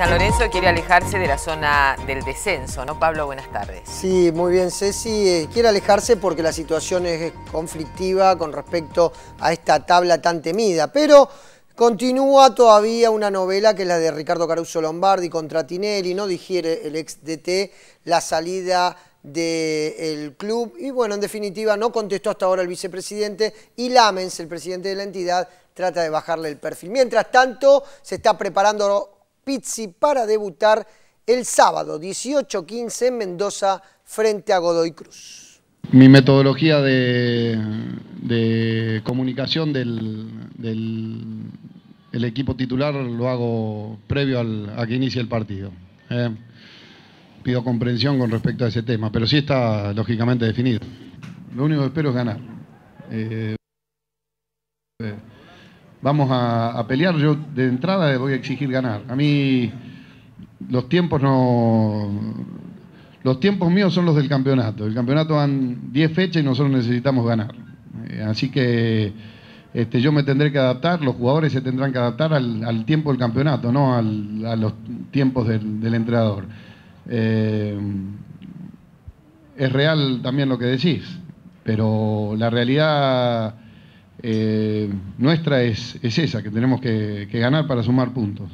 San Lorenzo quiere alejarse de la zona del descenso, ¿no, Pablo? Buenas tardes. Sí, muy bien, Ceci. Eh, quiere alejarse porque la situación es conflictiva con respecto a esta tabla tan temida, pero... Continúa todavía una novela que es la de Ricardo Caruso Lombardi contra Tinelli, no digiere el ex DT la salida del club y bueno, en definitiva no contestó hasta ahora el vicepresidente y Lamens, el presidente de la entidad, trata de bajarle el perfil. Mientras tanto, se está preparando Pizzi para debutar el sábado 18-15 en Mendoza frente a Godoy Cruz. Mi metodología de, comunicación del, equipo titular lo hago previo a que inicie el partido. ¿eh? pido comprensión con respecto a ese tema, pero sí está lógicamente definido. Lo único que espero es ganar. Eh, eh, vamos a, pelear. Yo de entrada voy a exigir ganar. A mí los tiempos no. Los tiempos míos son los del campeonato. El campeonato van 10 fechas y nosotros necesitamos ganar. Eh, así que este, yo me tendré que adaptar, los jugadores se tendrán que adaptar al, tiempo del campeonato, no a los tiempos del, entrenador. Eh, es real también lo que decís, pero la realidad eh, nuestra es, esa, que tenemos que ganar para sumar puntos.